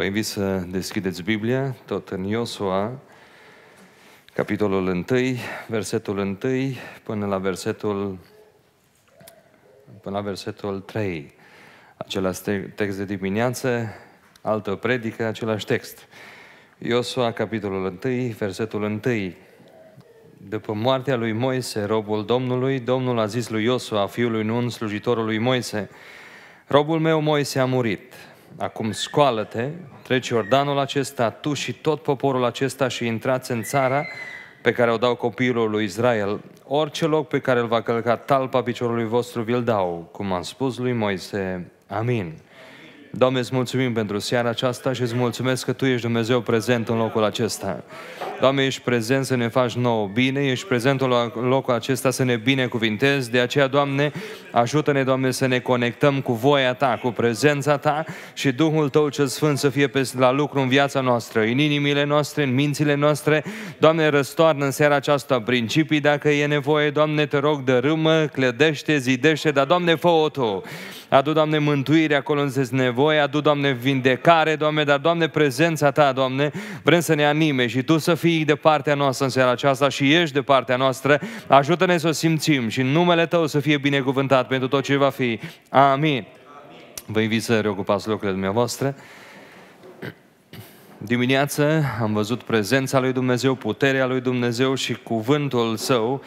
Vă invit să deschideți Biblia, tot în Iosua, capitolul 1, versetul 1 până la versetul, până la versetul 3. Același text de dimineață, altă predică, același text. Iosua, capitolul 1, versetul 1. După moartea lui Moise, robul Domnului, Domnul a zis lui Iosua, fiul lui Nun, slujitorul lui Moise, Robul meu Moise a murit, Acum scoală-te, treci Iordanul acesta, tu și tot poporul acesta și intrați în țara pe care o dau copiilor lui Israel. Orice loc pe care îl va călca talpa piciorului vostru vi-l dau, cum am spus lui Moise. Amin. Doamne, îți mulțumim pentru seara aceasta și îți mulțumesc că Tu ești Dumnezeu prezent în locul acesta. Doamne, ești prezent să ne faci nouă bine, ești prezent în locul acesta să ne binecuvintezi, de aceea, Doamne, ajută-ne, Doamne, să ne conectăm cu voia Ta, cu prezența Ta și Duhul Tău cel Sfânt să fie pe, la lucru în viața noastră, în inimile noastre, în mințile noastre. Doamne, răstoarnă în seara aceasta principii, dacă e nevoie, Doamne, te rog, dărâmă, clădește, zidește, dar, Doamne, fă-o Tu. Adu, Doamne, mântuire acolo unde nevoie nevoie, adu, Doamne, vindecare, Doamne, dar, Doamne, prezența Ta, Doamne, vrem să ne anime și Tu să fii de partea noastră în seara aceasta și ești de partea noastră. Ajută-ne să o simțim și în numele Tău să fie binecuvântat pentru tot ce va fi. Amin. Amin. Vă invit să reocupați locurile dumneavoastră. Dimineață am văzut prezența lui Dumnezeu, puterea lui Dumnezeu și cuvântul Său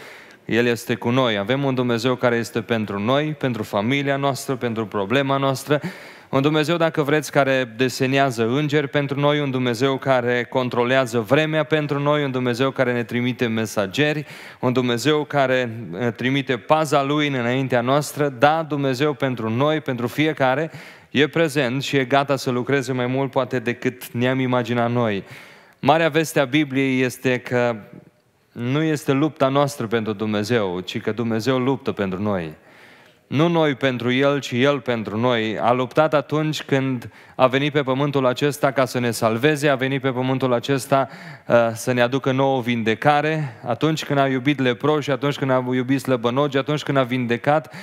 el este cu noi. Avem un Dumnezeu care este pentru noi, pentru familia noastră, pentru problema noastră un Dumnezeu, dacă vreți, care desenează îngeri pentru noi, un Dumnezeu care controlează vremea pentru noi, un Dumnezeu care ne trimite mesageri, un Dumnezeu care eh, trimite paza Lui înaintea noastră. Da, Dumnezeu pentru noi, pentru fiecare, e prezent și e gata să lucreze mai mult poate decât ne-am imaginat noi. Marea veste a Bibliei este că nu este lupta noastră pentru Dumnezeu, ci că Dumnezeu luptă pentru noi nu noi pentru El, ci El pentru noi. A luptat atunci când a venit pe pământul acesta ca să ne salveze, a venit pe pământul acesta uh, să ne aducă nouă vindecare, atunci când a iubit leproși, atunci când a iubit slăbănogi, atunci când a vindecat,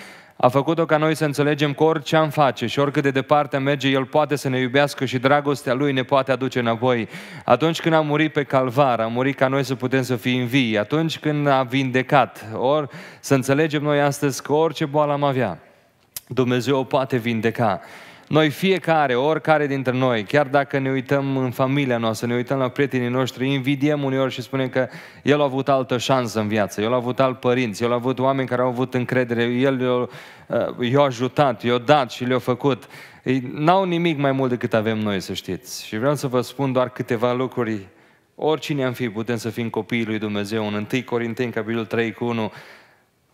a făcut-o ca noi să înțelegem că orice am face și oricât de departe merge, El poate să ne iubească și dragostea Lui ne poate aduce înapoi. Atunci când a murit pe calvar, a murit ca noi să putem să fim vii. Atunci când a vindecat, ori să înțelegem noi astăzi că orice boală am avea, Dumnezeu o poate vindeca. Noi fiecare, oricare dintre noi, chiar dacă ne uităm în familia noastră, ne uităm la prietenii noștri, invidiem uneori și spunem că el a avut altă șansă în viață, el a avut alt părinți, el a avut oameni care au avut încredere, el uh, i-a ajutat, i-a dat și le-a făcut. Ei n-au nimic mai mult decât avem noi, să știți. Și vreau să vă spun doar câteva lucruri. Oricine am fi, putem să fim copiii lui Dumnezeu. În 1 Corinteni, capitolul 3 cu 1,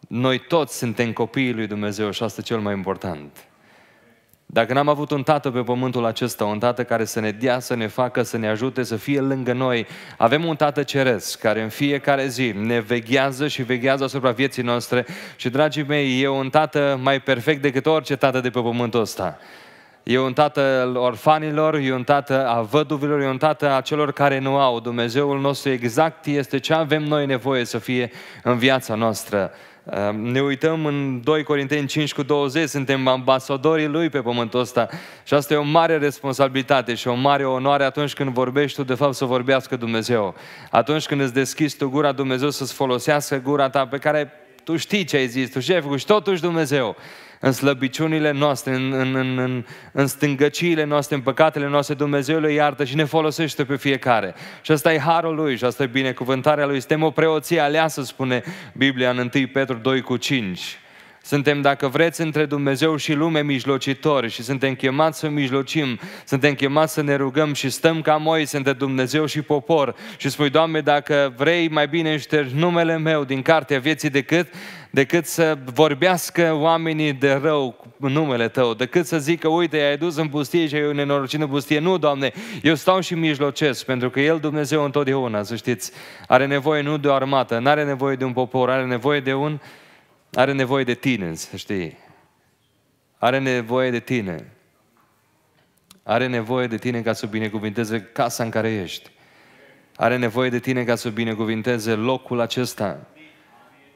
noi toți suntem copiii lui Dumnezeu și asta e cel mai important. Dacă n-am avut un tată pe pământul acesta, un tată care să ne dea, să ne facă, să ne ajute, să fie lângă noi, avem un tată ceresc care în fiecare zi ne veghează și veghează asupra vieții noastre și, dragii mei, e un tată mai perfect decât orice tată de pe pământul ăsta. E un tată orfanilor, e un tată a văduvilor, e un tată a celor care nu au. Dumnezeul nostru exact este ce avem noi nevoie să fie în viața noastră. Ne uităm în 2 Corinteni 5 cu 20, suntem ambasadorii Lui pe pământul ăsta și asta e o mare responsabilitate și o mare onoare atunci când vorbești tu, de fapt, să vorbească Dumnezeu. Atunci când îți deschizi tu gura, Dumnezeu să-ți folosească gura ta pe care tu știi ce ai zis, tu știi ce ai făcut și totuși Dumnezeu în slăbiciunile noastre, în, în, în, în, în stângăciile noastre, în păcatele noastre, Dumnezeu le iartă și ne folosește pe fiecare. Și asta e harul Lui și asta e binecuvântarea Lui. Suntem o preoție aleasă, spune Biblia în 1 Petru 2 cu 5. Suntem, dacă vreți, între Dumnezeu și lume mijlocitori și suntem chemați să mijlocim, suntem chemați să ne rugăm și stăm ca Moise între Dumnezeu și popor și spui, Doamne, dacă vrei, mai bine ștergi numele meu din cartea vieții decât, decât să vorbească oamenii de rău cu numele Tău, decât să zică, uite, ai dus în pustie și eu nenorocit în pustie. Nu, Doamne, eu stau și mijlocesc, pentru că El, Dumnezeu, întotdeauna, să știți, are nevoie nu de o armată, nu are nevoie de un popor, are nevoie de un are nevoie de tine, să știi. Are nevoie de tine. Are nevoie de tine ca să binecuvinteze casa în care ești. Are nevoie de tine ca să binecuvinteze locul acesta.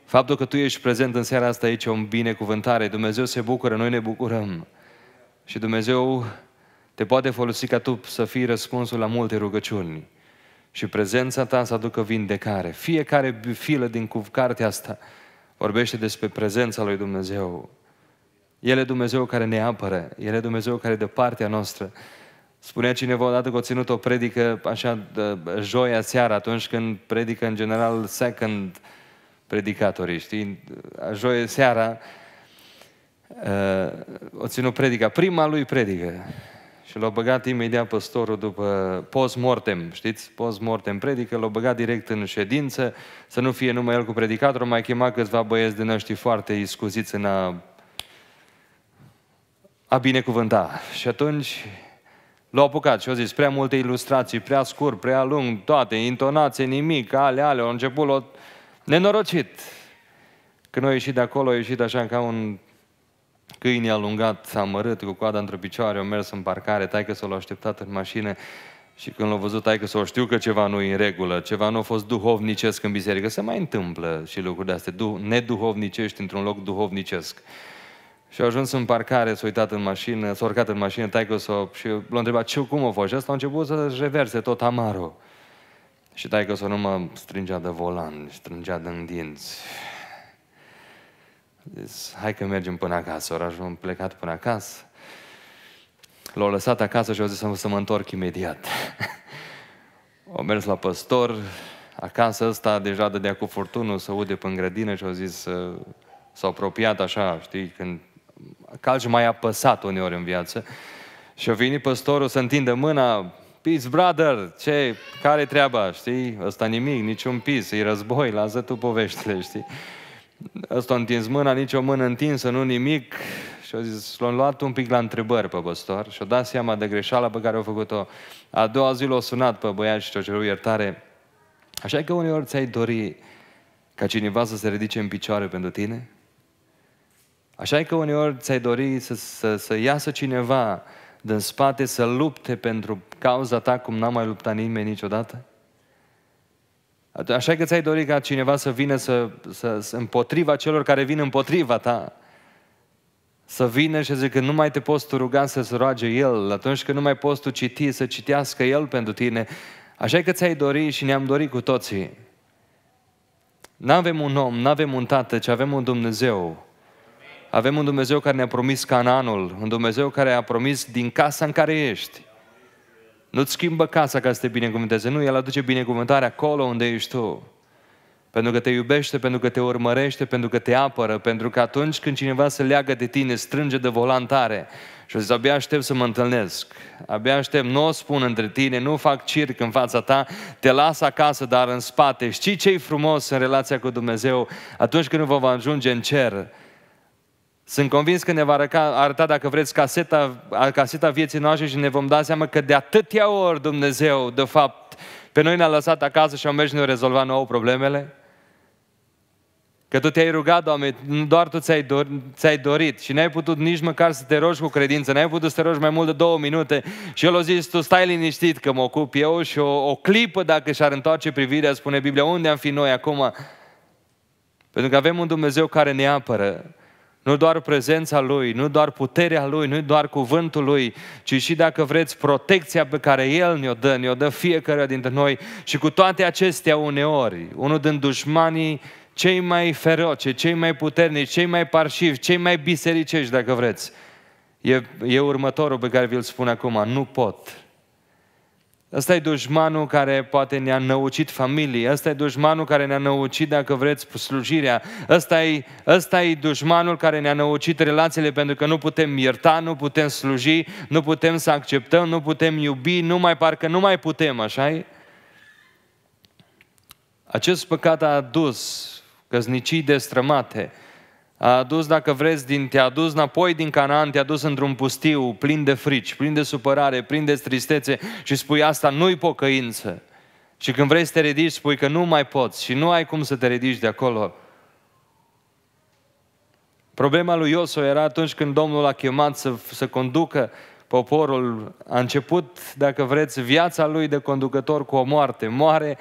Faptul că tu ești prezent în seara asta aici e o binecuvântare. Dumnezeu se bucură, noi ne bucurăm. Și Dumnezeu te poate folosi ca tu să fii răspunsul la multe rugăciuni. Și prezența ta să aducă vindecare. Fiecare filă din cartea asta vorbește despre prezența lui Dumnezeu. El e Dumnezeu care ne apără, El e Dumnezeu care e de partea noastră. Spunea cineva odată că a ținut o predică așa joia seara, atunci când predică în general second predicatorii, știi? Joia seara uh, o ținut predica, prima lui predică. Și l-a băgat imediat păstorul după post-mortem, știți? Post-mortem predică, l-a băgat direct în ședință, să nu fie numai el cu predicatorul, mai chema câțiva băieți din ăștia foarte iscuziți în a, a binecuvânta. Și atunci l-a apucat și a zis, prea multe ilustrații, prea scurt, prea lung, toate, intonație, nimic, ale, ale, a început, l-a nenorocit. Când a ieșit de acolo, a ieșit așa ca un Câinii alungat, s-a mărât cu coada într-o picioare, au mers în parcare, taică s-o l-a așteptat în mașină și când l-a văzut taică s-o știu că ceva nu e în regulă, ceva nu a fost duhovnicesc în biserică. Se mai întâmplă și lucruri de astea, du- neduhovnicești într-un loc duhovnicesc. Și a ajuns în parcare, s-a uitat în mașină, s-a urcat în mașină, taică s-a și l-a întrebat ce, cum a fost. Și asta a început să reverse tot amarul. Și taică s-o nu mă strângea de volan, strângea de dinți. Zis, hai că mergem până acasă. Orașul am plecat până acasă. L-au lăsat acasă și au zis să mă întorc imediat. au mers la păstor, acasă ăsta deja dădea cu furtunul, să ude pe grădină și au zis, s-au apropiat așa, știi, când calci mai apăsat uneori în viață. Și a venit păstorul să întindă mâna, Peace, brother, ce, care treaba, știi? Ăsta nimic, niciun peace, e război, lasă tu poveștile, știi? Ăsta a întins mâna, nici o mână întinsă, nu nimic. Și a zis, l-am luat un pic la întrebări pe păstor și a dat seama de greșeala pe care a făcut-o. A doua zi l-a sunat pe băiat și a cerut iertare. Așa că uneori ți-ai dori ca cineva să se ridice în picioare pentru tine? Așa că uneori ți-ai dori să, să, să iasă cineva din spate să lupte pentru cauza ta cum n-a mai luptat nimeni niciodată? Așa că ți-ai dorit ca cineva să vină să, să, să, împotriva celor care vin împotriva ta. Să vină și să zică, nu mai te poți tu ruga să se roage El, atunci când nu mai poți tu citi, să citească El pentru tine. Așa că ți-ai dorit și ne-am dorit cu toții. Nu avem un om, nu avem un tată, ci avem un Dumnezeu. Avem un Dumnezeu care ne-a promis Cananul, un Dumnezeu care a promis din casa în care ești. Nu-ți schimbă casa ca să te binecuvânteze. Nu, El aduce binecuvântarea acolo unde ești tu. Pentru că te iubește, pentru că te urmărește, pentru că te apără, pentru că atunci când cineva se leagă de tine, strânge de volantare și zice, abia aștept să mă întâlnesc, abia aștept, nu o spun între tine, nu fac circ în fața ta, te las acasă, dar în spate. Știi ce-i frumos în relația cu Dumnezeu? Atunci când va ajunge în cer, sunt convins că ne va arăta, dacă vreți, caseta, caseta vieții noastre și ne vom da seama că de atâtea ori Dumnezeu, de fapt, pe noi ne-a lăsat acasă și am mers și ne rezolvat nouă problemele. Că tu te-ai rugat, Doamne, doar tu ți-ai, dorit, ți-ai dorit și n-ai putut nici măcar să te rogi cu credință, n-ai putut să te rogi mai mult de două minute și El a zis, tu stai liniștit că mă ocup eu și o, o clipă dacă și-ar întoarce privirea, spune Biblia, unde am fi noi acum? Pentru că avem un Dumnezeu care ne apără, nu doar prezența Lui, nu doar puterea Lui, nu doar cuvântul Lui, ci și dacă vreți protecția pe care El ne-o dă, ne-o dă fiecare dintre noi și cu toate acestea uneori, unul din dușmanii cei mai feroce, cei mai puternici, cei mai parșivi, cei mai bisericești, dacă vreți, e, e următorul pe care vi-l spun acum, nu pot, Ăsta e dușmanul care poate ne-a năucit familii, ăsta e dușmanul care ne-a năucit, dacă vreți, slujirea, ăsta e, ăsta e dușmanul care ne-a năucit relațiile pentru că nu putem ierta, nu putem sluji, nu putem să acceptăm, nu putem iubi, nu mai parcă nu mai putem, așa e? Acest păcat a adus căznicii destrămate, a adus, dacă vreți, din, te-a adus înapoi din Canaan, te-a dus într-un pustiu plin de frici, plin de supărare, plin de tristețe și spui asta nu-i pocăință. Și când vrei să te ridici, spui că nu mai poți și nu ai cum să te ridici de acolo. Problema lui Iosua era atunci când Domnul a chemat să, să conducă poporul. A început, dacă vreți, viața lui de conducător cu o moarte. Moare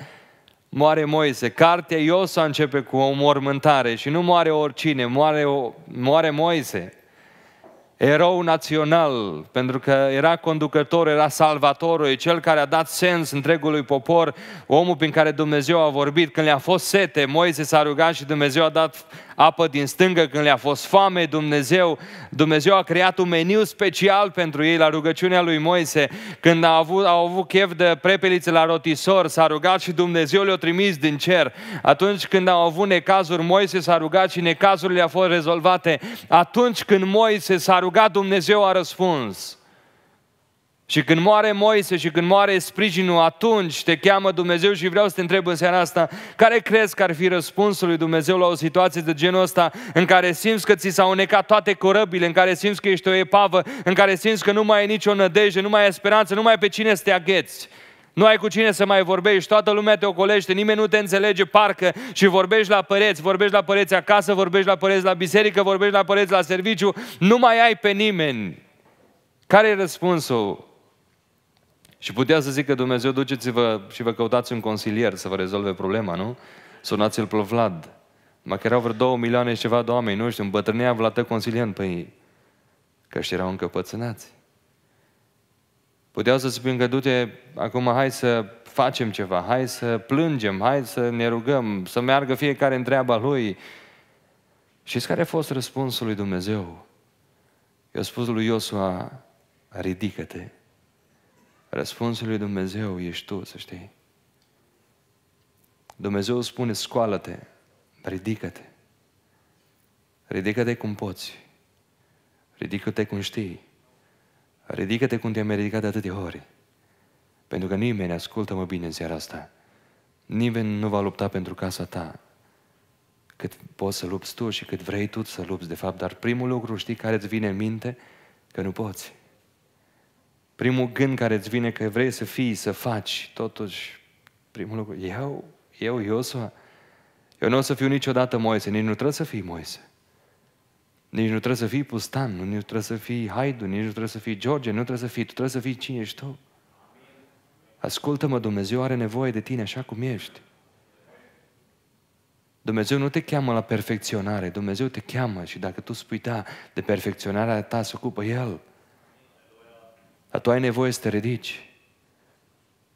moare Moise. Cartea Iosua începe cu o mormântare și nu moare oricine, moare, o, moare Moise. Erou național, pentru că era conducător, era salvatorul, e cel care a dat sens întregului popor, omul prin care Dumnezeu a vorbit. Când le-a fost sete, Moise s-a rugat și Dumnezeu a dat apă din stângă când le-a fost foame, Dumnezeu, Dumnezeu a creat un meniu special pentru ei la rugăciunea lui Moise. Când a avut, au avut chef de prepelițe la rotisor, s-a rugat și Dumnezeu le-a trimis din cer. Atunci când au avut necazuri, Moise s-a rugat și necazurile au fost rezolvate. Atunci când Moise s-a rugat, Dumnezeu a răspuns. Și când moare Moise și când moare sprijinul, atunci te cheamă Dumnezeu și vreau să te întreb în seara asta, care crezi că ar fi răspunsul lui Dumnezeu la o situație de genul ăsta în care simți că ți s-au unecat toate corăbile, în care simți că ești o epavă, în care simți că nu mai ai nicio nădejde, nu mai ai speranță, nu mai ai pe cine să te agheți. Nu ai cu cine să mai vorbești, toată lumea te ocolește, nimeni nu te înțelege, parcă și vorbești la păreți, vorbești la păreți acasă, vorbești la păreți la biserică, vorbești la păreți la serviciu, nu mai ai pe nimeni. Care e răspunsul? Și putea să zică Dumnezeu, duceți-vă și vă căutați un consilier să vă rezolve problema, nu? Sunați-l pe Vlad. Mă că erau vreo două milioane și ceva de oameni, nu știu, îmbătrânea Vlad consilier pe ei. Că și erau încăpățânați. Puteau să spun că du-te, acum hai să facem ceva, hai să plângem, hai să ne rugăm, să meargă fiecare în treaba lui. Știți care a fost răspunsul lui Dumnezeu? I-a spus lui Iosua, ridică-te Răspunsul lui Dumnezeu ești tu, să știi. Dumnezeu spune, scoală-te, ridică-te. Ridică-te cum poți. Ridică-te cum știi. Ridică-te cum te-am ridicat de atâtea ori. Pentru că nimeni, ascultă-mă bine în seara asta, nimeni nu va lupta pentru casa ta. Cât poți să lupți tu și cât vrei tu să lupți, de fapt. Dar primul lucru, știi, care îți vine în minte? Că nu poți primul gând care îți vine că vrei să fii, să faci, totuși, primul lucru, eu, eu, Iosua, eu nu o să fiu niciodată Moise, nici nu trebuie să fii Moise. Nici nu trebuie să fii pustan, nu trebuie să fii Haidu, nici nu trebuie să fii George, nu trebuie să fii, tu trebuie să fii cine ești tu. Ascultă-mă, Dumnezeu are nevoie de tine așa cum ești. Dumnezeu nu te cheamă la perfecționare, Dumnezeu te cheamă și dacă tu spui da, de perfecționarea ta se ocupă El. Dar tu ai nevoie să te ridici.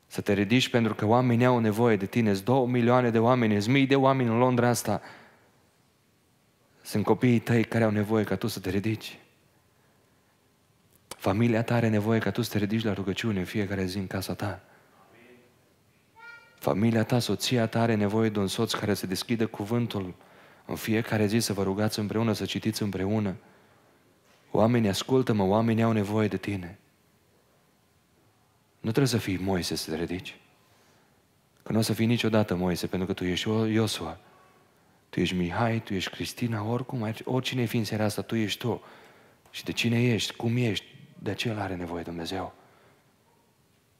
Să te ridici pentru că oamenii au nevoie de tine. Sunt două milioane de oameni, sunt mii de oameni în Londra asta. Sunt copiii tăi care au nevoie ca tu să te ridici. Familia ta are nevoie ca tu să te ridici la rugăciune în fiecare zi în casa ta. Familia ta, soția ta are nevoie de un soț care să deschidă cuvântul în fiecare zi să vă rugați împreună, să citiți împreună. Oamenii, ascultă-mă, oamenii au nevoie de tine. Nu trebuie să fii Moise să te ridici. Că nu o să fii niciodată Moise, pentru că tu ești Iosua. Tu ești Mihai, tu ești Cristina, oricum, oricine e fi în seara asta, tu ești tu. Și de cine ești, cum ești, de aceea are nevoie Dumnezeu.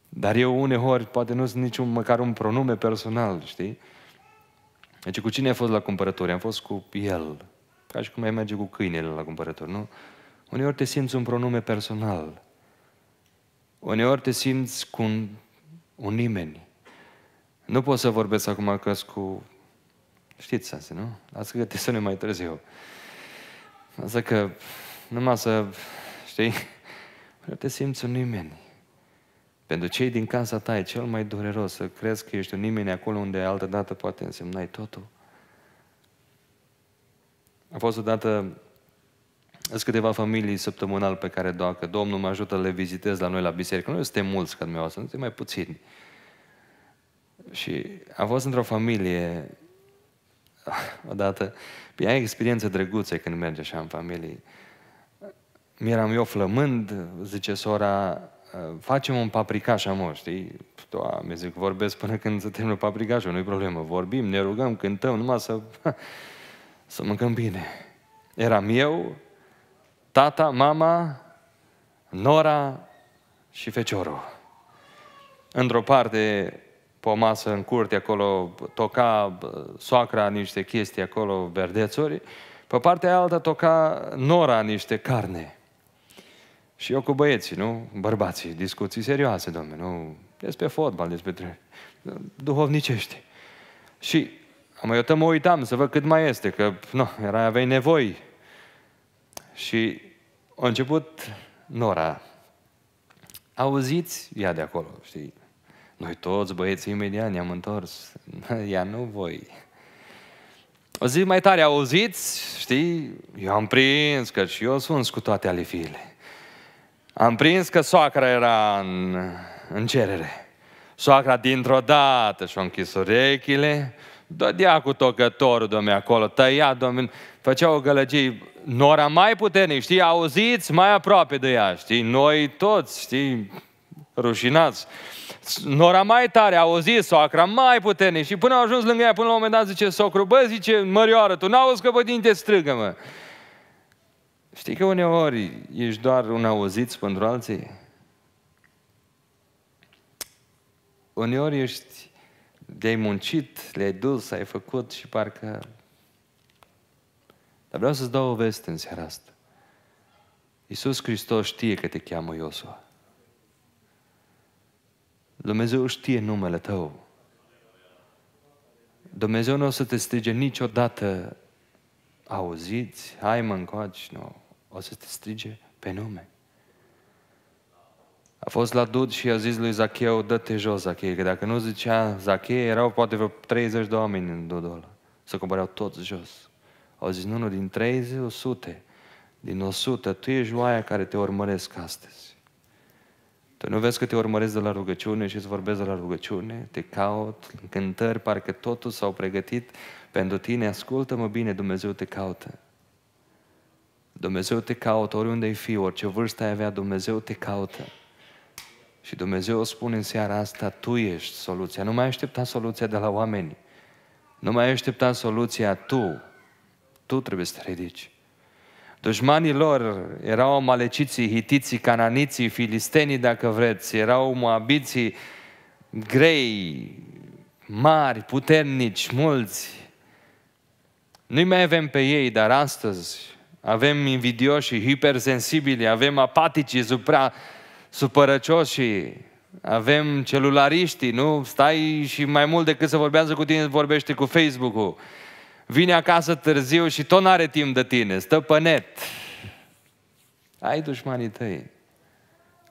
Dar eu uneori, poate nu sunt niciun, măcar un pronume personal, știi? Deci cu cine a fost la cumpărături? Am fost cu el. Ca și cum ai merge cu câinele la cumpărături, nu? Uneori te simți un pronume personal. Uneori te simți cu un, un nimeni. Nu pot să vorbesc acum că cu... Știți asta, nu? Asta că te să ne mai târziu. Asta că... Numai să... Știi? Uneori te simți un nimeni. Pentru cei din casa ta e cel mai dureros să crezi că ești un nimeni acolo unde altă dată poate însemnai totul. A fost odată sunt câteva familii săptămânal pe care că Domnul mă ajută, le vizitez la noi la biserică. Noi suntem mulți ca dumneavoastră, suntem mai puțini. Și am fost într-o familie odată, ea ai experiență drăguță când merge așa în familie. Mi-eram eu flămând, zice sora, ă, facem un paprikaș amor, știi? Doamne, zic, vorbesc până când se termină paprikașul. nu-i problemă. Vorbim, ne rugăm, cântăm, numai să, să mâncăm bine. Eram eu, tata, mama, nora și feciorul. Într-o parte, pe o masă în curte, acolo toca soacra niște chestii acolo, verdețuri, pe partea alta toca nora niște carne. Și eu cu băieții, nu? Bărbații, discuții serioase, domnule, nu? Despre fotbal, despre duhovnicești. Și am, eu mă uitam să văd cât mai este, că nu, era, aveai nevoi și a început Nora. Auziți? Ea de acolo, știi? Noi toți băieții imediat ne-am întors. Ea nu voi. O zi mai tare, auziți? Știi? Eu am prins că și eu sunt cu toate alifiile. Am prins că soacra era în, în cerere. Soacra dintr-o dată și-a închis urechile, dădea cu tocătorul, domne, acolo, tăia, domne, făcea o gălăgie, nora mai puternic, știi, auziți mai aproape de ea, știi, noi toți, știi, rușinați. Nora mai tare, auziți, soacra mai puternic și până au ajuns lângă ea, până la un moment dat zice, socru, bă, zice, mărioară, tu n-auzi că te strigă, mă. Știi că uneori ești doar un auzit pentru alții? Uneori ești de-ai muncit, le-ai dus, ai făcut și parcă... Dar vreau să-ți dau o veste în seara asta. Iisus Hristos știe că te cheamă Iosua. Dumnezeu știe numele tău. Dumnezeu nu o să te strige niciodată auziți, hai mă încoaci, nu. O să te strige pe nume a fost la dud și a zis lui Zacheu, dă-te jos, Zacheu, că dacă nu zicea Zacheu, erau poate vreo 30 de oameni în dudul ăla. Să cumpăreau toți jos. Au zis, nu, nu, din 30, 100. Din 100, tu ești oaia care te urmăresc astăzi. Tu nu vezi că te urmăresc de la rugăciune și îți vorbesc de la rugăciune, te caut, în cântări, parcă totul s-au pregătit pentru tine. Ascultă-mă bine, Dumnezeu te caută. Dumnezeu te caută oriunde ai fi, orice vârstă ai avea, Dumnezeu te caută. Și Dumnezeu o spune în seara asta, tu ești soluția. Nu mai aștepta soluția de la oameni. Nu mai aștepta soluția tu. Tu trebuie să te ridici. Dușmanii lor erau maleciții, hitiții, cananiții, filistenii, dacă vreți, erau moabiții grei, mari, puternici, mulți. Nu-i mai avem pe ei, dar astăzi avem invidioși, hipersensibili, avem apatici supra și avem celulariștii, nu? Stai și mai mult decât să vorbească cu tine, vorbește cu Facebook-ul. Vine acasă târziu și tot n-are timp de tine, stă pe net. Ai dușmanii tăi.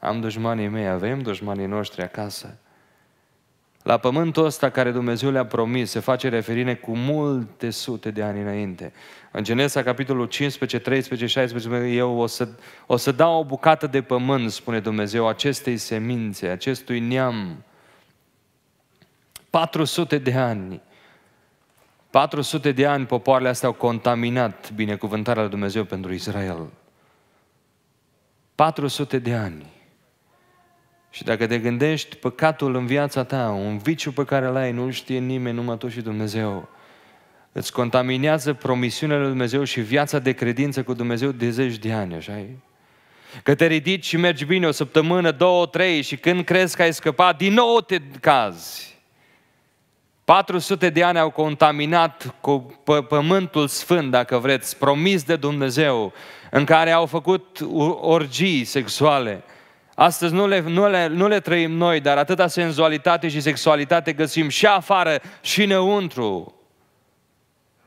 Am dușmanii mei, avem dușmanii noștri acasă. La pământul ăsta care Dumnezeu le-a promis se face referire cu multe sute de ani înainte. În Genesa, capitolul 15, 13, 16, eu o să, o să dau o bucată de pământ, spune Dumnezeu, acestei semințe, acestui neam. 400 de ani. 400 de ani popoarele astea au contaminat binecuvântarea lui Dumnezeu pentru Israel. 400 de ani. Și dacă te gândești păcatul în viața ta, un viciu pe care l-ai, nu-l știe nimeni, numai tu și Dumnezeu. Îți contaminează promisiunile lui Dumnezeu și viața de credință cu Dumnezeu de zeci de ani, așa e? Că te ridici și mergi bine o săptămână, două, trei și când crezi că ai scăpat, din nou te cazi. 400 de ani au contaminat cu p- pământul sfânt, dacă vreți, promis de Dumnezeu, în care au făcut orgii sexuale, Astăzi nu le, nu, le, nu le trăim noi, dar atâta senzualitate și sexualitate găsim și afară și înăuntru.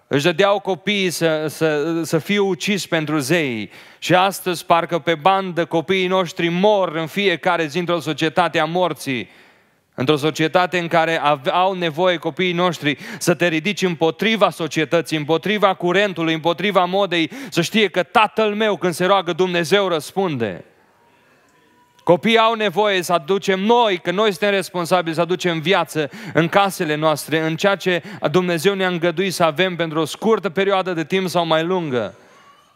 Își dădeau copiii să, să, să fie ucis pentru zei și astăzi parcă pe bandă copiii noștri mor în fiecare zi într-o societate a morții. Într-o societate în care au nevoie copiii noștri să te ridici împotriva societății, împotriva curentului, împotriva modei, să știe că tatăl meu când se roagă Dumnezeu răspunde. Copiii au nevoie să aducem noi, că noi suntem responsabili să aducem viață în casele noastre, în ceea ce Dumnezeu ne-a îngăduit să avem pentru o scurtă perioadă de timp sau mai lungă.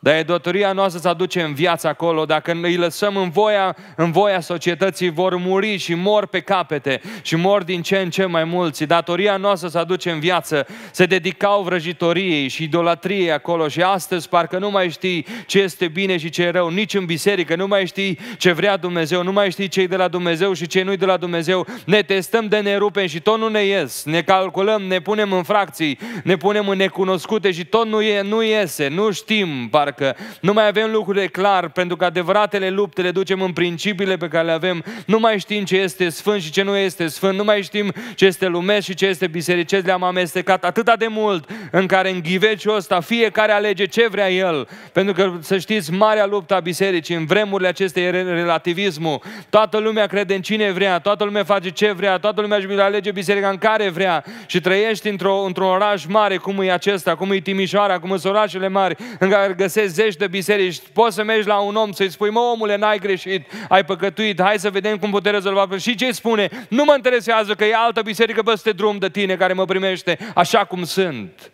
Dar e datoria noastră să aducem viața acolo. Dacă îi lăsăm în voia, în voia societății, vor muri și mor pe capete și mor din ce în ce mai mulți. Datoria noastră să aducem viață. Se dedicau vrăjitoriei și idolatriei acolo și astăzi parcă nu mai știi ce este bine și ce e rău. Nici în biserică nu mai știi ce vrea Dumnezeu, nu mai știi cei de la Dumnezeu și cei nu de la Dumnezeu. Ne testăm de ne rupem și tot nu ne ies. Ne calculăm, ne punem în fracții, ne punem în necunoscute și tot nu, e, nu iese. Nu știm, parcă barcă. Nu mai avem lucrurile clar, pentru că adevăratele lupte le ducem în principiile pe care le avem. Nu mai știm ce este sfânt și ce nu este sfânt. Nu mai știm ce este lumesc și ce este bisericesc. Le-am amestecat atâta de mult în care în ghiveciul ăsta fiecare alege ce vrea el. Pentru că, să știți, marea luptă a bisericii în vremurile acestea e relativismul. Toată lumea crede în cine vrea, toată lumea face ce vrea, toată lumea își alege biserica în care vrea și trăiești într un într-un oraș mare, cum e acesta, cum e Timișoara, cum sunt orașele mari, în care găsești găsesc zeci de biserici, poți să mergi la un om să-i spui, mă omule, n-ai greșit, ai păcătuit, hai să vedem cum puteți rezolva. Păi și ce spune? Nu mă interesează că e altă biserică peste drum de tine care mă primește așa cum sunt.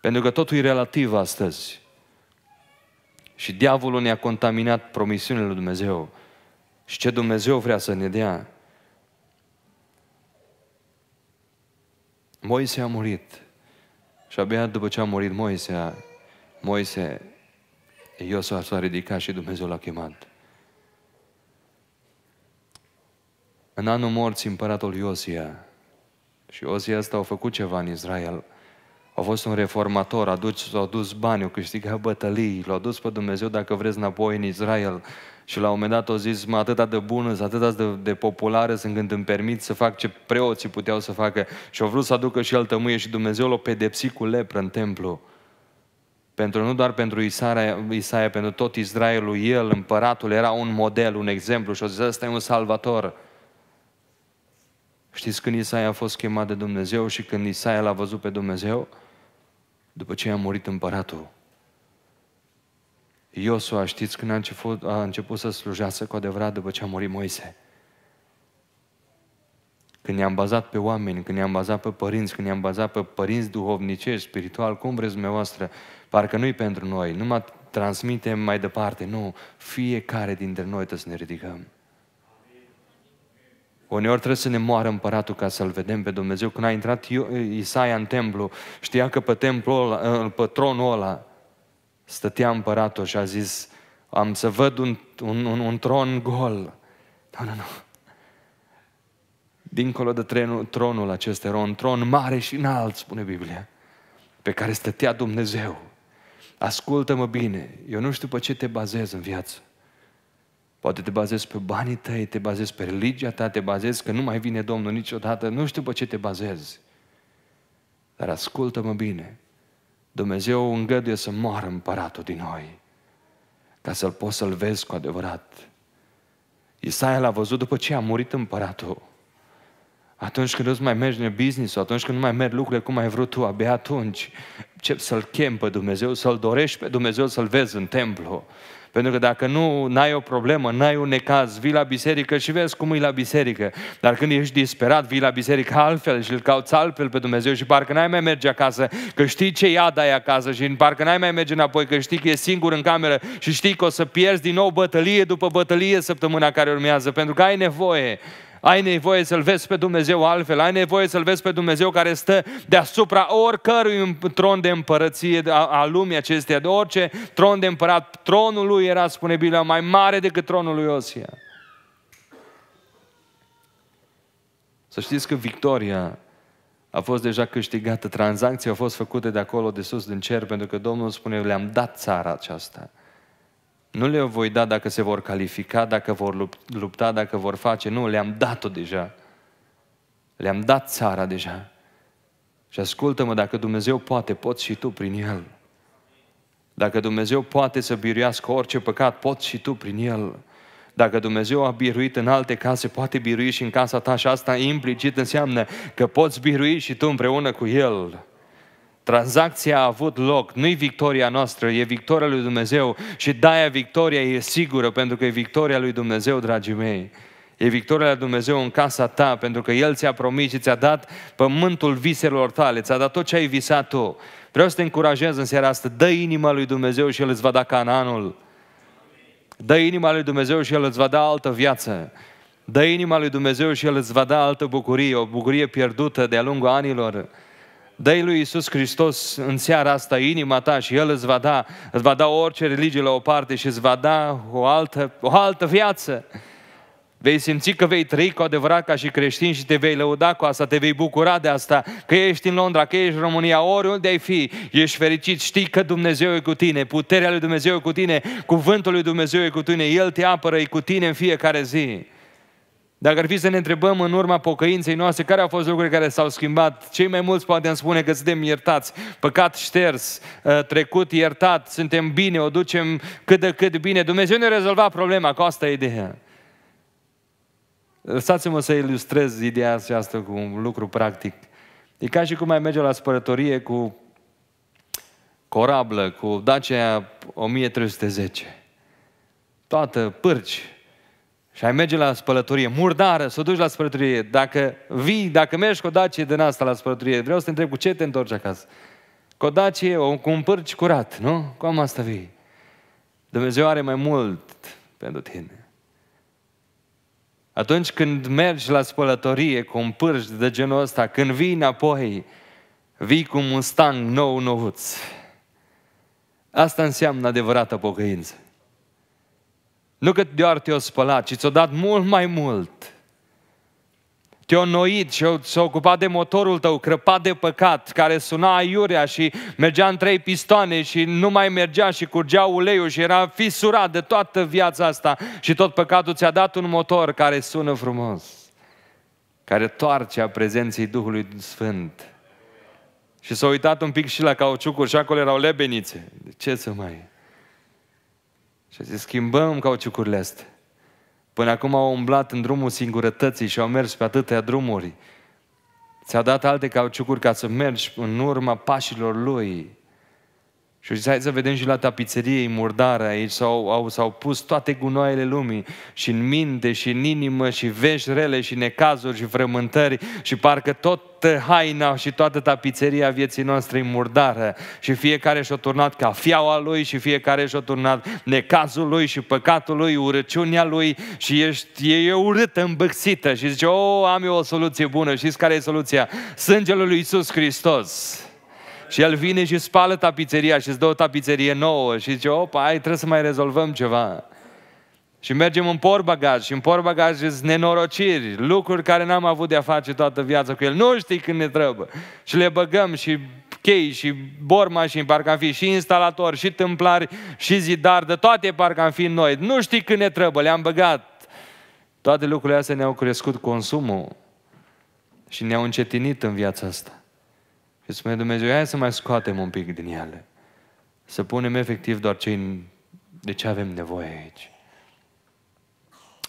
Pentru că totul e relativ astăzi. Și diavolul ne-a contaminat promisiunile lui Dumnezeu. Și ce Dumnezeu vrea să ne dea. Moise a murit. Și abia după ce a murit Moise, Moise Iosua s-a ridicat și Dumnezeu l-a chemat. În anul morții împăratul Iosia și Iosia ăsta au făcut ceva în Israel. A fost un reformator, a dus, a dus bani, a câștigat bătălii, l-a dus pe Dumnezeu, dacă vreți, înapoi în Israel. Și la un moment dat au zis, mă, atâta de bună, atâta de, de populară sunt când îmi permit să fac ce preoții puteau să facă. Și au vrut să aducă și el tămâie și Dumnezeu l-a pedepsit cu lepră în templu. Pentru nu doar pentru Isaia, Isaia, pentru tot Israelul, el, împăratul, era un model, un exemplu și o zis, ăsta e un salvator. Știți când Isaia a fost chemat de Dumnezeu și când Isaia l-a văzut pe Dumnezeu? După ce a murit împăratul. Iosua, știți când a început, a început să slujească cu adevărat după ce a murit Moise? când ne-am bazat pe oameni, când ne-am bazat pe părinți, când ne-am bazat pe părinți duhovnicești, spiritual, cum vreți dumneavoastră, parcă nu-i pentru noi, numai transmitem mai departe. Nu, fiecare dintre noi trebuie să ne ridicăm. Uneori trebuie să ne moară împăratul ca să-L vedem pe Dumnezeu. Când a intrat Isaia în templu, știa că pe, templul ăla, ă, pe tronul ăla stătea împăratul și a zis am să văd un, un, un, un tron gol. Nu, nu, nu dincolo de trenul, tronul acesta, era un tron mare și înalt, spune Biblia, pe care stătea Dumnezeu. Ascultă-mă bine, eu nu știu pe ce te bazezi în viață. Poate te bazezi pe banii tăi, te bazezi pe religia ta, te bazezi că nu mai vine Domnul niciodată, nu știu pe ce te bazezi. Dar ascultă-mă bine, Dumnezeu îngăduie să moară împăratul din noi, ca să-l poți să-l vezi cu adevărat. Isaia l-a văzut după ce a murit împăratul. Atunci când nu mai merge în business atunci când nu mai merg lucrurile cum ai vrut tu, abia atunci încep să-L chem pe Dumnezeu, să-L dorești pe Dumnezeu, să-L vezi în templu. Pentru că dacă nu ai o problemă, n-ai un necaz, vii la biserică și vezi cum e la biserică. Dar când ești disperat, vii la biserică altfel și îl cauți altfel pe Dumnezeu și parcă n-ai mai merge acasă, că știi ce ia dai acasă și parcă n-ai mai merge înapoi, că știi că e singur în cameră și știi că o să pierzi din nou bătălie după bătălie săptămâna care urmează, pentru că ai nevoie ai nevoie să-L vezi pe Dumnezeu altfel, ai nevoie să-L vezi pe Dumnezeu care stă deasupra oricărui tron de împărăție a, a lumii acesteia, de orice tron de împărat. Tronul lui era, spune Biblia, mai mare decât tronul lui Osia. Să știți că victoria a fost deja câștigată, tranzacția a fost făcută de acolo, de sus, din cer, pentru că Domnul spune, le-am dat țara aceasta. Nu le voi da dacă se vor califica, dacă vor lupta, dacă vor face. Nu, le-am dat-o deja. Le-am dat țara deja. Și ascultă-mă, dacă Dumnezeu poate, poți și tu prin El. Dacă Dumnezeu poate să biruiască orice păcat, poți și tu prin El. Dacă Dumnezeu a biruit în alte case, poate birui și în casa ta și asta implicit înseamnă că poți birui și tu împreună cu El. Tranzacția a avut loc, nu-i victoria noastră, e victoria lui Dumnezeu și daia victoria e sigură, pentru că e victoria lui Dumnezeu, dragii mei. E victoria lui Dumnezeu în casa ta, pentru că El ți-a promis și ți-a dat pământul viselor tale, ți-a dat tot ce ai visat tu. Vreau să te încurajez în seara asta, dă inima lui Dumnezeu și El îți va da cananul. Dă inima lui Dumnezeu și El îți va da altă viață. Dă inima lui Dumnezeu și El îți va da altă bucurie, o bucurie pierdută de-a lungul anilor. Dă-i lui Iisus Hristos în seara asta inima ta și El îți va da, îți va da orice religie la o parte și îți va da o altă, o altă viață. Vei simți că vei trăi cu adevărat ca și creștin și te vei lăuda cu asta, te vei bucura de asta, că ești în Londra, că ești în România, oriunde ai fi, ești fericit, știi că Dumnezeu e cu tine, puterea lui Dumnezeu e cu tine, cuvântul lui Dumnezeu e cu tine, El te apără, e cu tine în fiecare zi. Dacă ar fi să ne întrebăm în urma pocăinței noastre care au fost lucrurile care s-au schimbat, cei mai mulți poate îmi spune că suntem iertați, păcat șters, uh, trecut iertat, suntem bine, o ducem cât de cât bine. Dumnezeu ne rezolvat problema, că asta e ideea. Lăsați-mă să ilustrez ideea aceasta cu un lucru practic. E ca și cum mai merge la spărătorie cu corablă, cu Dacia 1310. Toată pârci, și ai merge la spălătorie, murdară, să o duci la spălătorie, dacă vii, dacă mergi cu o dacie din asta la spălătorie, vreau să te întreb cu ce te întorci acasă? Cu o dacie, o, cu un pârci curat, nu? Cum asta vii? Dumnezeu are mai mult pentru tine. Atunci când mergi la spălătorie cu un pârș de genul ăsta, când vii înapoi, vii cu un stang nou, nouț. Asta înseamnă adevărată pocăință. Nu că doar te o spălat, ci ți o dat mult mai mult. te o noit și s-a ocupat de motorul tău, crăpat de păcat, care suna aiurea și mergea în trei pistoane și nu mai mergea și curgea uleiul și era fisurat de toată viața asta. Și tot păcatul ți-a dat un motor care sună frumos, care toarce a prezenței Duhului Sfânt. Și s-a uitat un pic și la cauciucuri și acolo erau lebenițe. De ce să mai... Și a zis, schimbăm cauciucurile astea. Până acum au umblat în drumul singurătății și au mers pe atâtea drumuri. Ți-a dat alte cauciucuri ca să mergi în urma pașilor lui. Și au zis, hai să vedem și la tapiserie murdare aici, s-au, au, s-au pus toate gunoaiele lumii și în minte și în inimă și vești rele și necazuri și frământări și parcă tot haina și toată tapiseria vieții noastre e murdară și fiecare și-a turnat ca fiaua lui și fiecare și-a turnat necazul lui și păcatul lui, urăciunea lui și ești, e, e urâtă, îmbăxită și zice, o, oh, am eu o soluție bună, știți care e soluția? Sângele lui Iisus Hristos și el vine și spală tapiseria și îți dă o tapiserie nouă și zice, opa, ai, trebuie să mai rezolvăm ceva. Și mergem în porbagaj și în porbagaj sunt nenorociri, lucruri care n-am avut de-a face toată viața cu el. Nu știi când ne trebuie. Și le băgăm și chei și borma și parcă am fi și instalatori, și tâmplari, și zidar, de toate parcă am fi noi. Nu știi când ne trebuie, le-am băgat. Toate lucrurile astea ne-au crescut consumul și ne-au încetinit în viața asta. Și spune Dumnezeu, hai să mai scoatem un pic din ele. Să punem efectiv doar ce, de ce avem nevoie aici.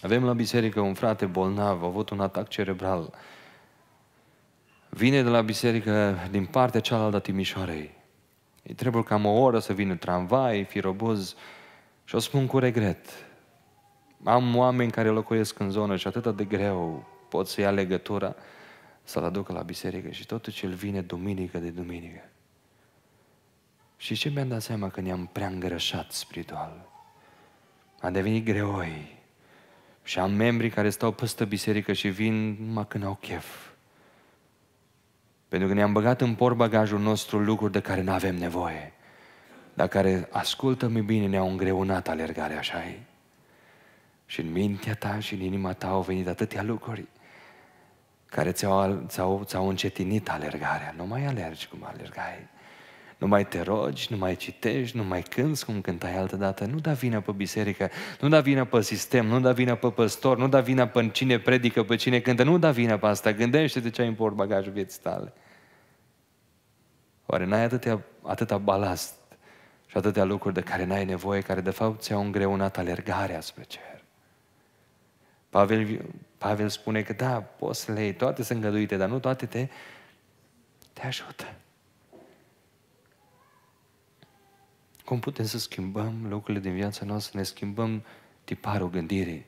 Avem la biserică un frate bolnav, a avut un atac cerebral. Vine de la biserică din partea cealaltă a Timișoarei. Îi trebuie cam o oră să vină tramvai, firoboz. Și o spun cu regret. Am oameni care locuiesc în zonă și atât de greu pot să ia legătura să-l aducă la biserică și totuși el vine duminică de duminică. Și ce mi-am dat seama că ne-am prea îngrășat spiritual. Am devenit greoi. Și am membri care stau păstă biserică și vin numai când au chef. Pentru că ne-am băgat în porbagajul nostru lucruri de care nu avem nevoie. Dar care, ascultă-mi bine, ne-au îngreunat alergarea, așa -i? Și în mintea ta și în inima ta au venit atâtea lucruri care ți-au, ți-au, ți-au încetinit alergarea. Nu mai alergi cum alergai. Nu mai te rogi, nu mai citești, nu mai cânți cum cântai altă dată. Nu da vină pe biserică, nu da vină pe sistem, nu da vină pe păstor, nu da vină pe cine predică, pe cine cântă, nu da vină pe asta. Gândește-te ce ai în bagajul vieții tale. Oare n-ai atâtea, atâta balast și atâtea lucruri de care n-ai nevoie, care de fapt ți-au îngreunat alergarea spre cer? Pavel Pavel spune că da, poți să le iei, toate sunt îngăduite, dar nu toate te, te ajută. Cum putem să schimbăm lucrurile din viața noastră? Ne schimbăm tiparul gândirii.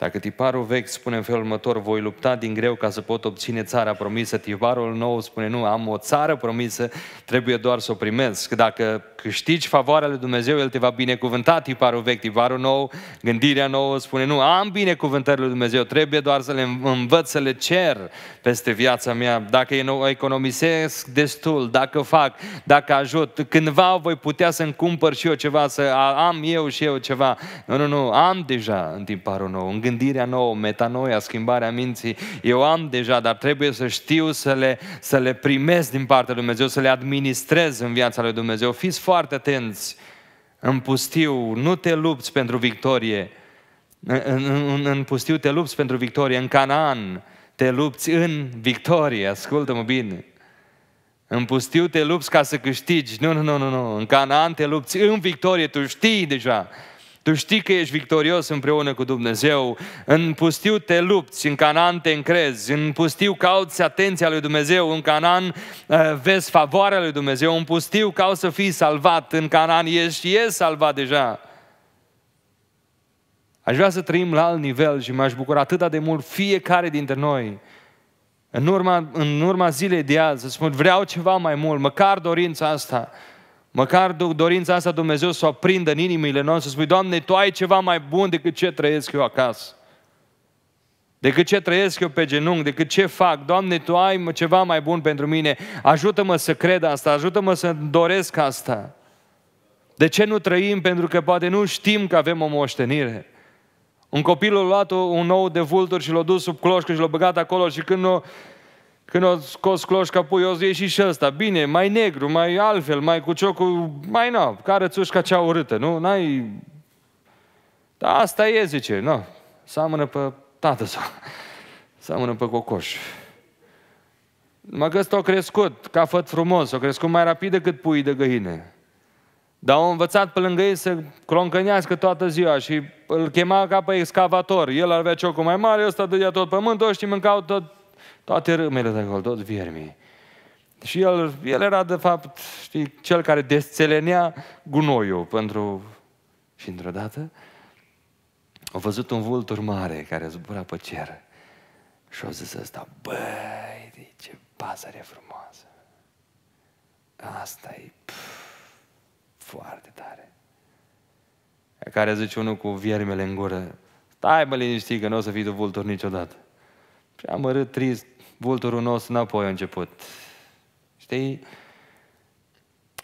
Dacă tiparul vechi spune în felul următor, voi lupta din greu ca să pot obține țara promisă, tiparul nou spune, nu, am o țară promisă, trebuie doar să o primesc. Dacă câștigi favoarea lui Dumnezeu, El te va binecuvânta, tiparul vechi, tiparul nou, gândirea nouă spune, nu, am binecuvântările lui Dumnezeu, trebuie doar să le învăț, să le cer peste viața mea. Dacă economisesc destul, dacă fac, dacă ajut, cândva voi putea să-mi cumpăr și eu ceva, să am eu și eu ceva. Nu, nu, nu, am deja în tiparul nou, în gândirea nouă, metanoia, schimbarea minții, eu am deja, dar trebuie să știu să le, să le primesc din partea lui Dumnezeu, să le administrez în viața lui Dumnezeu. Fiți foarte atenți în pustiu, nu te lupți pentru victorie. În, în, în pustiu te lupți pentru victorie, în Canaan te lupți în victorie, ascultă-mă bine. În pustiu te lupți ca să câștigi. Nu, nu, nu, nu, nu. În Canaan te lupți în victorie, tu știi deja. Tu știi că ești victorios împreună cu Dumnezeu. În pustiu te lupți, în Canaan te încrezi, în pustiu cauți atenția lui Dumnezeu, în Canaan uh, vezi favoarea lui Dumnezeu, în pustiu cauți să fii salvat, în Canaan ești și ești salvat deja. Aș vrea să trăim la alt nivel și m-aș bucura atât de mult fiecare dintre noi în urma, în urma zilei de azi, să spun, vreau ceva mai mult, măcar dorința asta. Măcar dorința asta Dumnezeu să o prindă în inimile noastre, să spui, Doamne, Tu ai ceva mai bun decât ce trăiesc eu acasă. Decât ce trăiesc eu pe genunchi, decât ce fac. Doamne, Tu ai ceva mai bun pentru mine. Ajută-mă să cred asta, ajută-mă să doresc asta. De ce nu trăim? Pentru că poate nu știm că avem o moștenire. Un copil a luat un nou de vulturi și l-a dus sub cloșcă și l-a băgat acolo și când o când o scos cloșca pui, o zi și ăsta. Bine, mai negru, mai altfel, mai cu ciocul, mai nu, care țușca cea urâtă, nu? N-ai... Da, asta e, zice, nu. Seamănă pe tată sau seamănă pe cocoș. Mă că ăsta a crescut ca făt frumos, a crescut mai rapid decât puii de găine. Dar au învățat pe lângă ei să croncănească toată ziua și îl chema ca pe excavator. El avea ciocul mai mare, ăsta dădea tot pământul și mâncau tot toate râmele de acolo, tot viermii. Și el, el era, de fapt, știi, cel care desțelenea gunoiul pentru... Și într-o dată a văzut un vultur mare care zbura pe cer. Și a zis ăsta, băi, ce pasăre frumoasă. Asta e foarte tare. Care zice unul cu viermele în gură, stai mă liniștit că nu o să fii tu vultur niciodată. Și amărât, trist, vulturul nostru înapoi a început. Știi?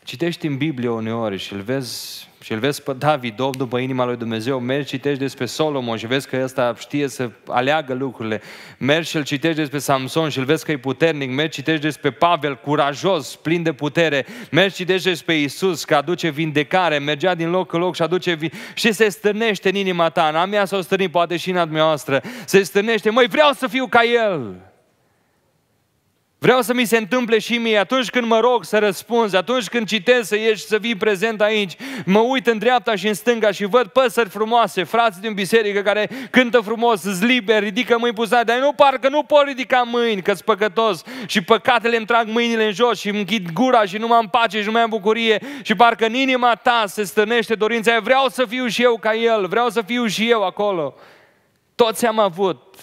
Citești în Biblie uneori și îl vezi, și îl vezi pe David, om după inima lui Dumnezeu, mergi, citești despre Solomon și vezi că ăsta știe să aleagă lucrurile. Mergi și îl citești despre Samson și îl vezi că e puternic. Mergi, citești despre Pavel, curajos, plin de putere. Mergi, citești despre Isus, că aduce vindecare. Mergea din loc în loc și aduce vi- și se stârnește în inima ta. În a mea s-o stârni, poate și în a Se stârnește, măi, vreau să fiu ca el. Vreau să mi se întâmple și mie atunci când mă rog să răspunzi, atunci când citesc să ieși, să vii prezent aici, mă uit în dreapta și în stânga și văd păsări frumoase, frați din biserică care cântă frumos, zliber, ridică mâini puzate, dar nu parcă nu pot ridica mâini, că-s păcătos și păcatele îmi trag mâinile în jos și îmi închid gura și nu m-am pace și nu mai am bucurie și parcă în inima ta se stănește dorința aia, vreau să fiu și eu ca el, vreau să fiu și eu acolo. Toți am avut,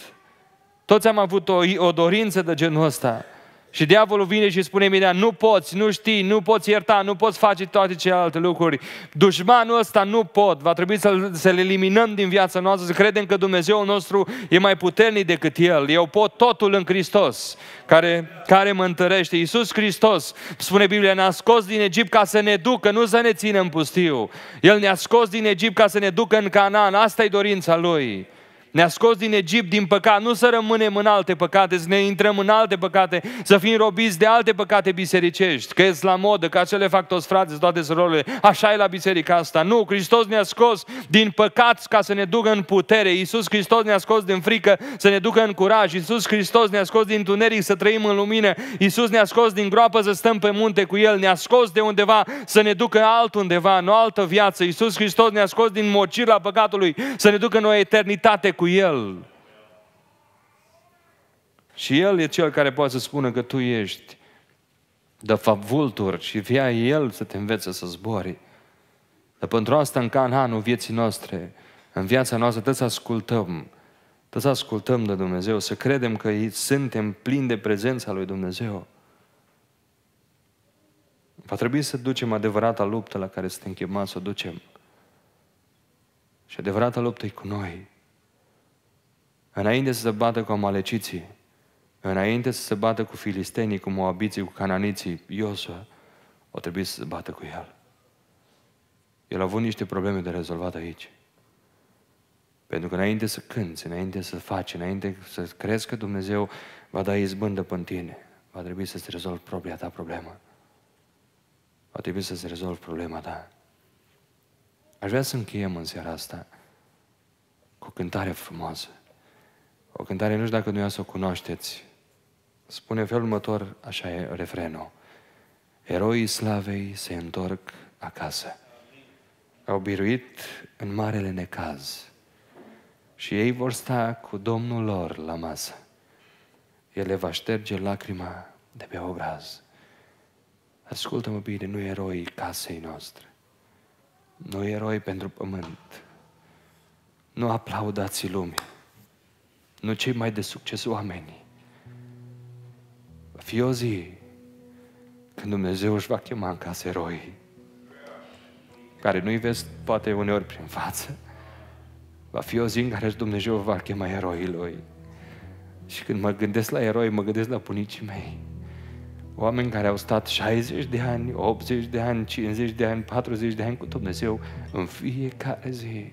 toți am avut o, o dorință de genul ăsta. Și diavolul vine și spune mine, nu poți, nu știi, nu poți ierta, nu poți face toate celelalte lucruri. Dușmanul ăsta nu pot, va trebui să-l, să-l eliminăm din viața noastră, să credem că Dumnezeul nostru e mai puternic decât el. Eu pot totul în Hristos, care, care mă întărește. Iisus Hristos, spune Biblia, ne-a scos din Egipt ca să ne ducă, nu să ne țină în pustiu. El ne-a scos din Egipt ca să ne ducă în Canaan, asta e dorința Lui ne-a scos din Egipt, din păcat, nu să rămânem în alte păcate, să ne intrăm în alte păcate, să fim robiți de alte păcate bisericești, că e la modă, că acele fac toți frații, toate surorile, așa e la biserica asta. Nu, Hristos ne-a scos din păcat ca să ne ducă în putere, Iisus Hristos ne-a scos din frică să ne ducă în curaj, Iisus Hristos ne-a scos din tuneric să trăim în lumină, Iisus ne-a scos din groapă să stăm pe munte cu El, ne-a scos de undeva să ne ducă altundeva, în o altă viață, Iisus Hristos ne-a scos din mocirla păcatului să ne ducă în o eternitate cu cu El. Și El e Cel care poate să spună că tu ești de fapt vultur și via El să te învețe să zbori. Dar pentru asta în cananul vieții noastre, în viața noastră, trebuie să ascultăm. Trebuie să ascultăm de Dumnezeu, să credem că suntem plini de prezența lui Dumnezeu. Va trebui să ducem adevărata luptă la care suntem chemați să o ducem. Și adevărata luptă e cu noi înainte să se bată cu amaleciții, înainte să se bată cu filistenii, cu moabiții, cu cananiții, Iosua, o trebuie să se bată cu el. El a avut niște probleme de rezolvat aici. Pentru că înainte să cânți, înainte să faci, înainte să crezi că Dumnezeu va da izbândă pe tine, va trebui să-ți rezolvi propria ta problemă. Va trebui să-ți rezolvi problema ta. Aș vrea să încheiem în seara asta cu o cântare frumoasă. O cântare, nu știu dacă dumneavoastră o cunoașteți, spune felul următor, așa e refrenul. Eroii slavei se întorc acasă. Au biruit în marele necaz. Și ei vor sta cu Domnul lor la masă. El le va șterge lacrima de pe obraz. Ascultă-mă bine, nu eroi casei noastre. Nu eroi pentru pământ. Nu aplaudați lumii nu cei mai de succes oamenii. Va fi o zi când Dumnezeu își va chema în casă eroi care nu-i vezi poate uneori prin față. Va fi o zi în care Dumnezeu va chema eroii lui. Și când mă gândesc la eroi, mă gândesc la punicii mei. Oameni care au stat 60 de ani, 80 de ani, 50 de ani, 40 de ani cu Dumnezeu în fiecare zi.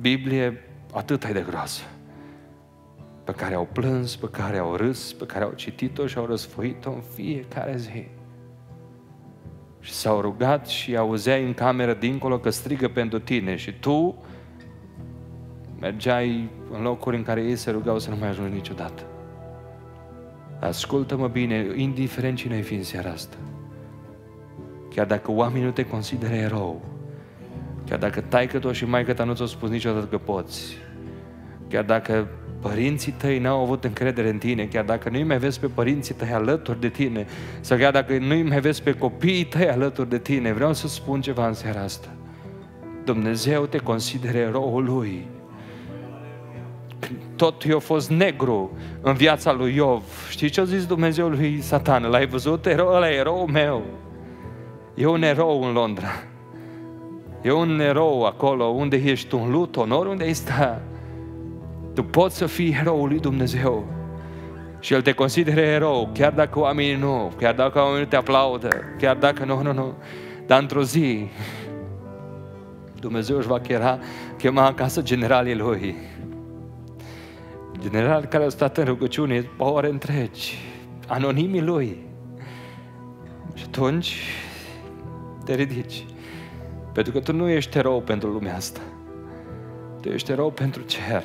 Biblie atât ai de groasă, pe care au plâns, pe care au râs, pe care au citit-o și au răsfoit-o în fiecare zi. Și s-au rugat și auzeai în cameră dincolo că strigă pentru tine și tu mergeai în locuri în care ei se rugau să nu mai ajungi niciodată. Ascultă-mă bine, indiferent cine ai fi în seara asta. Chiar dacă oamenii nu te consideră erou, chiar dacă taică-tă și maică-ta nu ți au spus niciodată că poți, Chiar dacă părinții tăi n-au avut încredere în tine, chiar dacă nu-i mai vezi pe părinții tăi alături de tine, sau chiar dacă nu-i mai vezi pe copiii tăi alături de tine, vreau să spun ceva în seara asta. Dumnezeu te consideră eroul Lui. Când tot i-a fost negru în viața lui Iov. Știi ce a zis Dumnezeu lui Satan? L-ai văzut? Ero, ăla e eroul meu. E un erou în Londra. E un erou acolo unde ești un lut, onor, unde ai stat. Tu poți să fii eroul lui Dumnezeu. Și El te consideră erou, chiar dacă oamenii nu, chiar dacă oamenii nu te aplaudă, chiar dacă nu, nu, nu. Dar într-o zi, Dumnezeu își va chera, chema acasă generalii Lui. General care au stat în rugăciune o ore întregi, anonimii Lui. Și atunci te ridici. Pentru că tu nu ești erou pentru lumea asta. Tu ești erou pentru cer.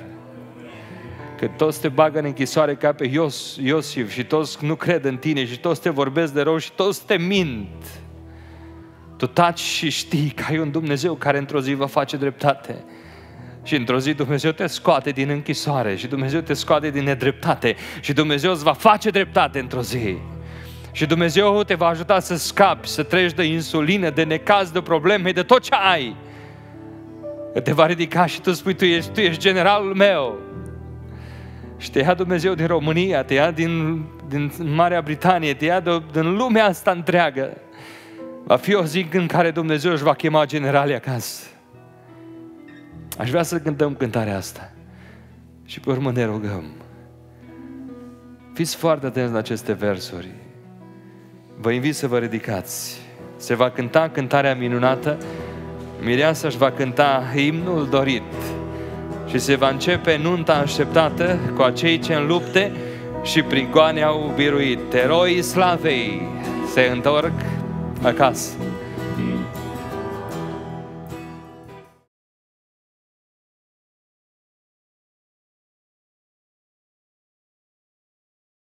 Că toți te bagă în închisoare ca pe Ios, Iosif și toți nu cred în tine și toți te vorbesc de rău și toți te mint. Tu taci și știi că ai un Dumnezeu care într-o zi va face dreptate. Și într-o zi Dumnezeu te scoate din închisoare și Dumnezeu te scoate din nedreptate și Dumnezeu îți va face dreptate într-o zi. Și Dumnezeu te va ajuta să scapi, să treci de insulină, de necaz, de probleme, de tot ce ai. Te va ridica și tu spui, tu ești, tu ești generalul meu. Și te ia Dumnezeu din România, te ia din, din Marea Britanie, te ia de, din lumea asta întreagă. Va fi o zi în care Dumnezeu își va chema generalii acasă. Aș vrea să cântăm cântarea asta. Și pe urmă ne rugăm. Fiți foarte atenți la aceste versuri. Vă invit să vă ridicați. Se va cânta cântarea minunată. Mireasa își va cânta imnul dorit și se va începe nunta așteptată cu acei ce în lupte și prigoane au biruit. Eroii slavei se întorc acasă.